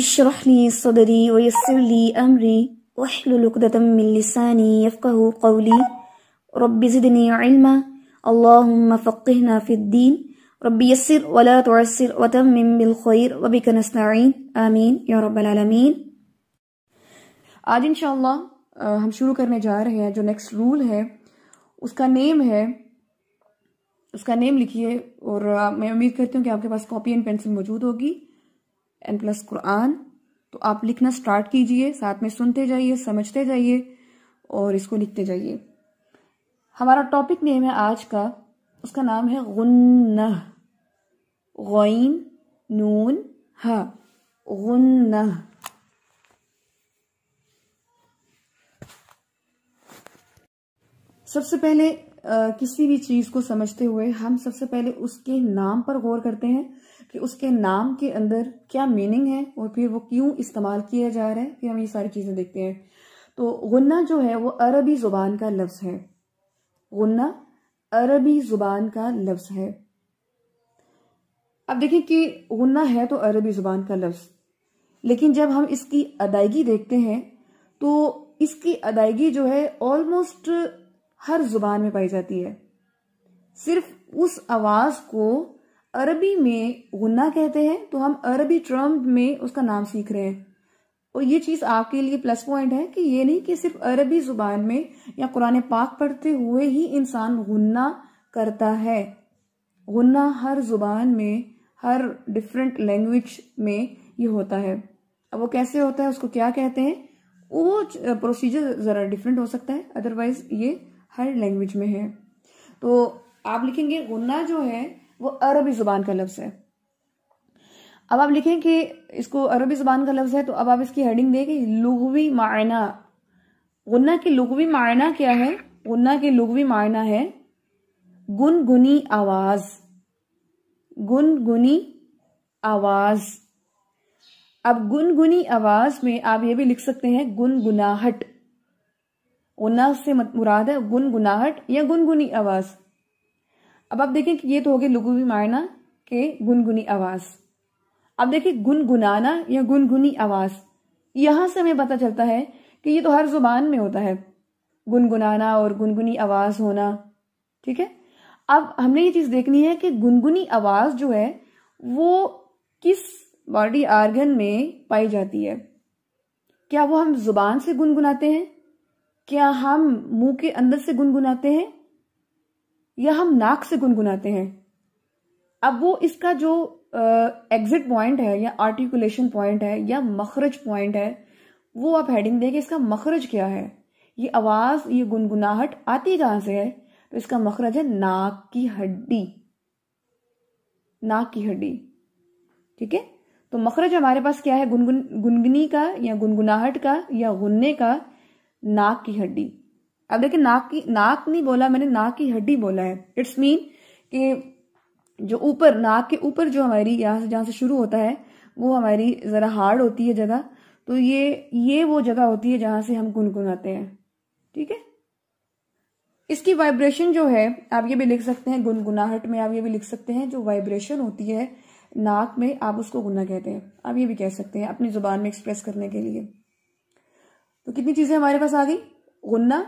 اشرح لي صدري ويسر لي أمري واحلل عقدة من لساني يفقه قولي رب زدني علما اللهم فقهنا في الدين رب يسر ولا تعسر وتمم بالخير وبك نستعين آمين يا رب العالمين आज इनशाला हम शुरू करने जा रहे हैं जो नेक्स्ट रूल है उसका नेम है उसका नेम लिखिए और मैं उम्मीद करती हूँ कि आपके पास कॉपी एंड पेंसिल मौजूद होगी एन प्लस कुरान तो आप लिखना स्टार्ट कीजिए साथ में सुनते जाइए समझते जाइए और इसको लिखते जाइए हमारा टॉपिक नेम है आज का उसका नाम है गुन्ना गोइन नून हा गुन्ना सबसे पहले आ, किसी भी चीज को समझते हुए हम सबसे पहले उसके नाम पर गौर करते हैं कि उसके नाम के अंदर क्या मीनिंग है और फिर वो क्यों इस्तेमाल किया जा रहा है फिर हम ये सारी चीज़ें देखते हैं तो गन्ना जो है वो अरबी ज़ुबान का लफ्ज़ है गन्ना अरबी ज़ुबान का लफ्ज़ है अब देखें कि गन्ना है तो अरबी ज़ुबान का लफ्ज़ लेकिन जब हम इसकी अदायगी देखते हैं तो इसकी अदायगी जो है ऑलमोस्ट हर जुबान में पाई जाती है सिर्फ उस आवाज़ को अरबी में गुन्ना कहते हैं तो हम अरबी टर्म में उसका नाम सीख रहे हैं और ये चीज़ आपके लिए प्लस पॉइंट है कि ये नहीं कि सिर्फ अरबी जुबान में या कुरान पाक पढ़ते हुए ही इंसान गुन्ना करता है गुन्ना हर जुबान में हर डिफरेंट लैंग्वेज में ये होता है अब वो कैसे होता है उसको क्या कहते हैं वो प्रोसीजर ज़रा डिफरेंट हो सकता है अदरवाइज ये हर लैंग्वेज में है तो आप लिखेंगे गुन्ना जो है वो अरबी ज़ुबान का लफ्ज़ है अब आप लिखें कि इसको अरबी ज़ुबान का लफ्ज़ है तो अब आप इसकी हेडिंग देंगे लुघवी लुगवी मायना गुन्ना की लुगवी मायना क्या है गुन्ना की लुगवी मायना है गुनगुनी आवाज़ गुनगुनी आवाज़ अब गुनगुनी आवाज़ में आप ये भी लिख सकते हैं गुनगुनाहट गुना से मुराद है गुनगुनाहट या गुनगुनी आवाज़ अब आप देखें कि ये तो हो गई लुगुबी मारना के गुनगुनी आवाज अब देखिए गुनगुनाना या गुनगुनी आवाज यहां से हमें पता चलता है कि ये तो हर जुबान में होता है गुनगुनाना और गुनगुनी आवाज होना ठीक है अब हमने ये चीज देखनी है कि गुनगुनी आवाज जो है वो किस बॉडी आर्गन में पाई जाती है क्या वो हम जुबान से गुनगुनाते हैं क्या हम मुंह के अंदर से गुनगुनाते हैं या हम नाक से गुनगुनाते हैं अब वो इसका जो एग्जिट पॉइंट है या आर्टिकुलेशन पॉइंट है या मखरज पॉइंट है वो आप हेडिंग देंगे इसका मखरज क्या है ये आवाज़ ये गुनगुनाहट आती कहां से है तो इसका मखरज है नाक की हड्डी नाक की हड्डी ठीक है तो मखरज हमारे पास क्या है गुनगुन गुनगुनी का या गुनगुनाहट का या गुन्ने का नाक की हड्डी अब देखिए नाक की नाक नहीं बोला मैंने नाक की हड्डी बोला है इट्स मीन कि जो ऊपर नाक के ऊपर जो हमारी यहाँ से जहाँ से शुरू होता है वो हमारी ज़रा हार्ड होती है जगह तो ये ये वो जगह होती है जहां से हम गुनगुनाते हैं ठीक है इसकी वाइब्रेशन जो है आप ये भी लिख सकते हैं गुनगुनाहट में आप ये भी लिख सकते हैं जो वाइब्रेशन होती है नाक में आप उसको गुना कहते हैं आप ये भी कह सकते हैं अपनी जुबान में एक्सप्रेस करने के लिए तो कितनी चीज़ें हमारे पास आ गई गुन्ना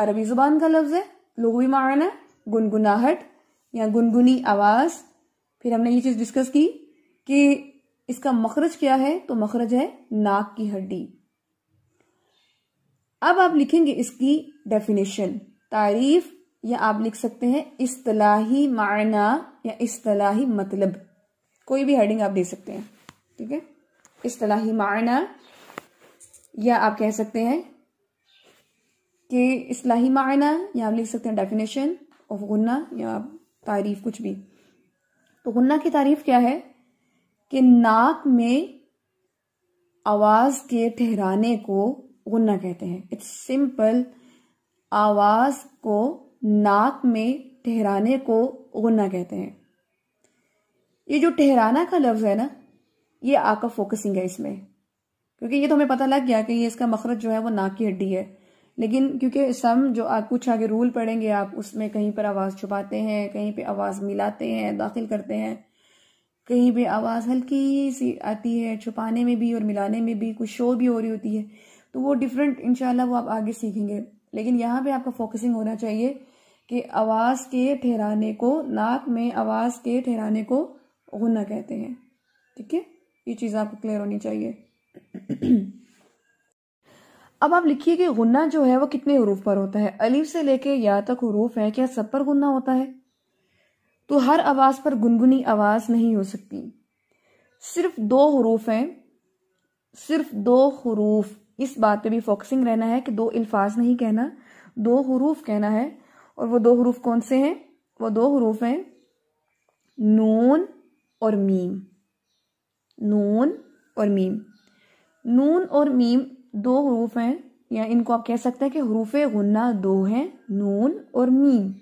अरबी जुबान का लफ्ज़ है लोगवी माना है गुनगुनाहट या गुनगुनी आवाज़ फिर हमने ये चीज़ डिस्कस की कि इसका मखरज क्या है तो मखरज है नाक की हड्डी अब आप लिखेंगे इसकी डेफिनेशन तारीफ या आप लिख सकते हैं इस्तलाही मायना या इस्तलाही मतलब कोई भी हेडिंग आप दे सकते हैं ठीक है इस्तलाही मायना या आप कह सकते हैं के इसलाही मायना है या आप लिख सकते हैं डेफिनेशन ऑफ गुन्ना या तारीफ कुछ भी तो गुन्ना की तारीफ क्या है कि नाक में आवाज के ठहराने को गुन्ना कहते हैं इट्स सिंपल आवाज को नाक में ठहराने को गुन्ना कहते हैं ये जो ठहराना का लफ्ज है ना ये आका फोकसिंग है इसमें क्योंकि ये तो हमें पता लग गया कि ये इसका मखरज जो है वो नाक की हड्डी है लेकिन क्योंकि सम जो आप कुछ आगे रूल पढ़ेंगे आप उसमें कहीं पर आवाज़ छुपाते हैं कहीं पे आवाज़ मिलाते हैं दाखिल करते हैं कहीं पे आवाज़ हल्की सी आती है छुपाने में भी और मिलाने में भी कुछ शो भी हो रही होती है तो वो डिफरेंट इनशाला वो आप आगे सीखेंगे लेकिन यहाँ पे आपका फोकसिंग होना चाहिए कि आवाज़ के ठहराने को नाक में आवाज़ के ठहराने को गुना कहते हैं ठीक है ये चीज़ आपको क्लियर होनी चाहिए अब आप लिखिए कि गुन्ना जो है वो कितने हरूफ पर होता है अलीफ से लेके या तक हरूफ है क्या सब पर गुन्ना होता है तो हर आवाज पर गुनगुनी आवाज नहीं हो सकती सिर्फ दो हरूफ हैं सिर्फ दो हरूफ इस बात पे भी फोकसिंग रहना है कि दो अल्फाज नहीं कहना दो हरूफ कहना है और वो दो हरूफ कौन से हैं वो दो हरूफ हैं नून और मीम नून और मीम नून और मीम दो हरूफ हैं या इनको आप कह सकते हैं कि हरूफ गुन्ना दो हैं नून और मीम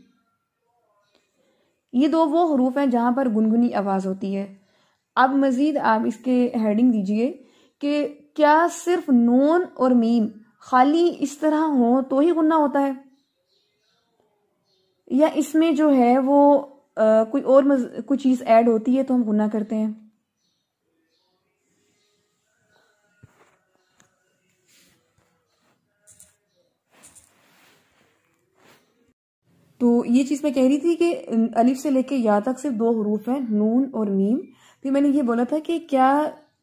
ये दो वो हरूफ हैं जहां पर गुनगुनी आवाज़ होती है अब मज़ीद आप इसके हेडिंग दीजिए कि क्या सिर्फ नून और मीम खाली इस तरह हो तो ही गुन्ना होता है या इसमें जो है वो आ, कोई और कोई चीज़ ऐड होती है तो हम गुन्ना करते हैं तो ये चीज़ मैं कह रही थी कि अलिफ से लेके या तक सिर्फ दो हरूफ हैं नून और मीम फिर मैंने ये बोला था कि क्या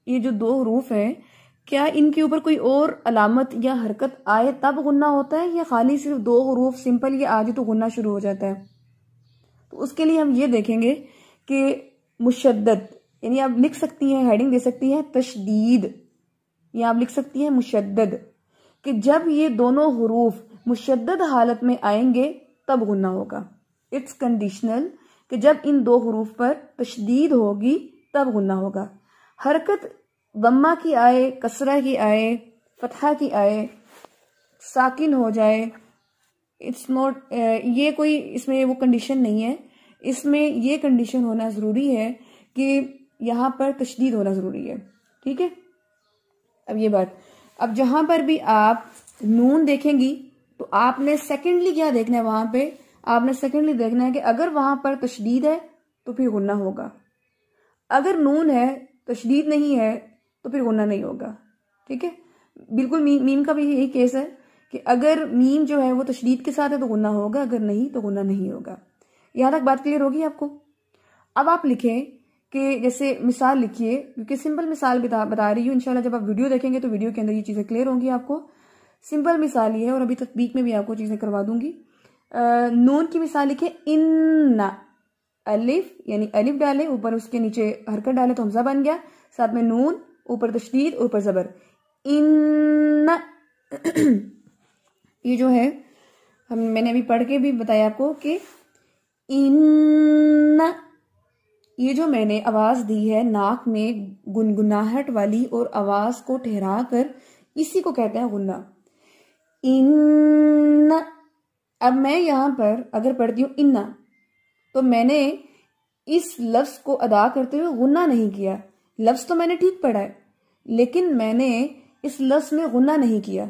ये जो दो हरूफ हैं क्या इनके ऊपर कोई और अलामत या हरकत आए तब गुन्ना होता है या खाली सिर्फ दो हरूफ सिंपल ये आ जाए तो गुन्ना शुरू हो जाता है तो उसके लिए हम ये देखेंगे कि मुशद्दत यानी आप लिख सकती हैं हेडिंग दे सकती हैं तशदीद या आप लिख सकती हैं मुशद्दद कि जब ये दोनों हरूफ मुशद्दद हालत में आएंगे तब गुना होगा इट्स कंडीशनल कि जब इन दो हरूफ पर तशदीद होगी तब गुना होगा हरकत दम्मा की आए कसरा की आए फतहा की आए साकिन हो जाए इट्स नॉट ये कोई इसमें वो कंडीशन नहीं है इसमें ये कंडीशन होना ज़रूरी है कि यहाँ पर तशदीद होना ज़रूरी है ठीक है अब ये बात अब जहाँ पर भी आप नून देखेंगी तो आपने सेकेंडली क्या देखना है वहां पे आपने सेकेंडली देखना है कि अगर वहां पर तशदीद है तो फिर गुन्ना होगा अगर नून है तशदीद नहीं है तो फिर गुन्ना नहीं होगा ठीक है बिल्कुल मी, मीम का भी यही केस है कि अगर मीम जो है वो तशदीद के साथ है तो गुना होगा अगर नहीं तो गुना नहीं होगा यहां तक बात क्लियर होगी आपको अब आप लिखें कि जैसे मिसाल लिखिए क्योंकि सिंपल मिसाल बता बता रही हूँ इंशाल्लाह जब आप वीडियो देखेंगे तो वीडियो के अंदर ये चीज़ें क्लियर होंगी आपको सिंपल मिसाल ये है और अभी तस्बीक में भी आपको चीज़ें करवा दूंगी आ, नून की मिसाल लिखे इन्ना अलिफ यानी अलिफ डाले ऊपर उसके नीचे हरकत डाले तो हमजा बन गया साथ में नून ऊपर तशदीद ऊपर ज़बर इन्ना ये जो है हम मैंने अभी पढ़ के भी बताया आपको कि इन्ना ये जो मैंने आवाज़ दी है नाक में गुनगुनाहट वाली और आवाज़ को ठहरा कर इसी को कहते हैं गुन्ना इन अब मैं यहां पर अगर पढ़ती हूं इन्ना तो मैंने इस लफ्ज़ को अदा करते हुए गुना नहीं किया लफ्ज़ तो मैंने ठीक पढ़ा है लेकिन मैंने इस लफ्ज़ में गुना नहीं किया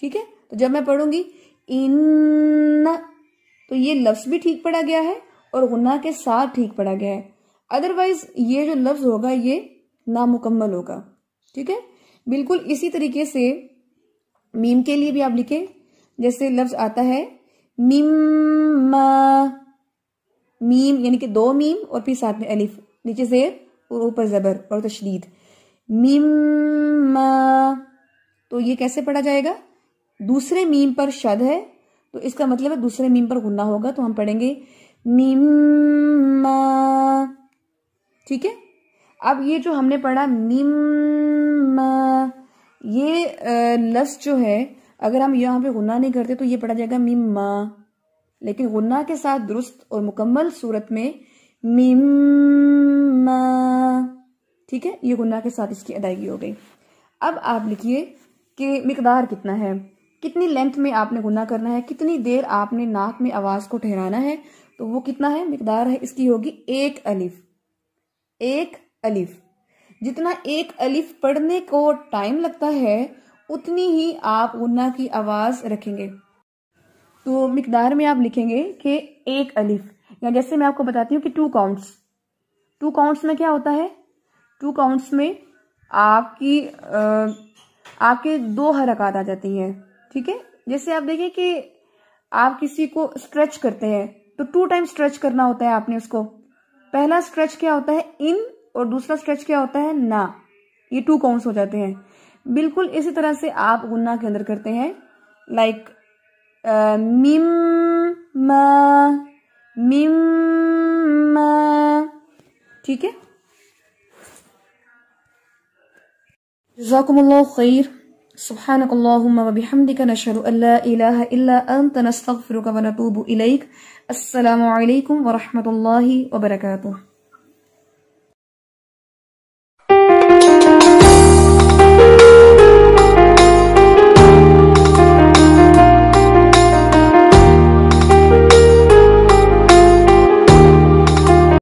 ठीक है तो जब मैं पढ़ूंगी इन तो ये लफ्ज़ भी ठीक पढ़ा गया है और गुना के साथ ठीक पढ़ा गया है अदरवाइज ये जो लफ्ज़ होगा ये नामुकम्मल होगा ठीक है बिल्कुल इसी तरीके से मीम के लिए भी आप लिखें जैसे लफ्ज आता है मीम मीम यानी कि दो मीम और फिर साथ में अलिफ नीचे से और ऊपर जबर और तशदीद मीम तो ये कैसे पढ़ा जाएगा दूसरे मीम पर शद है तो इसका मतलब है दूसरे मीम पर गुन्ना होगा तो हम पढ़ेंगे मीम ठीक है अब ये जो हमने पढ़ा मीम ये लफ्स जो है अगर हम यहाँ पे गुना नहीं करते तो ये पढ़ा जाएगा मिम्मा लेकिन गुना के साथ दुरुस्त और मुकम्मल सूरत में मिम्मा ठीक है ये गुना के साथ इसकी अदायगी हो गई अब आप लिखिए कि मकदार कितना है कितनी लेंथ में आपने गुना करना है कितनी देर आपने नाक में आवाज को ठहराना है तो वो कितना है मकदार है इसकी होगी एक अलिफ एक अलिफ जितना एक अलिफ पढ़ने को टाइम लगता है उतनी ही आप उन्ना की आवाज़ रखेंगे तो मकदार में आप लिखेंगे कि एक अलिफ या जैसे मैं आपको बताती हूँ कि टू काउंट्स टू काउंट्स में क्या होता है टू काउंट्स में आपकी आ, आपके दो हरकत आ जाती हैं ठीक है जैसे आप देखिए कि आप किसी को स्ट्रेच करते हैं तो टू टाइम स्ट्रेच करना होता है आपने उसको पहला स्ट्रेच क्या होता है इन और दूसरा स्ट्रेच क्या होता है ना ये टू काउंट्स हो जाते हैं बिल्कुल इसी तरह से आप गुन्ना के अंदर करते हैं लाइक मिम म मिम म ठीक है जजाकुमल्लाह खैर سبحانك اللهم وبحمدك نشهد أن لا إله إلا أنت نستغفرك ونتوب إليك السلام عليكم ورحمة الله وبركاته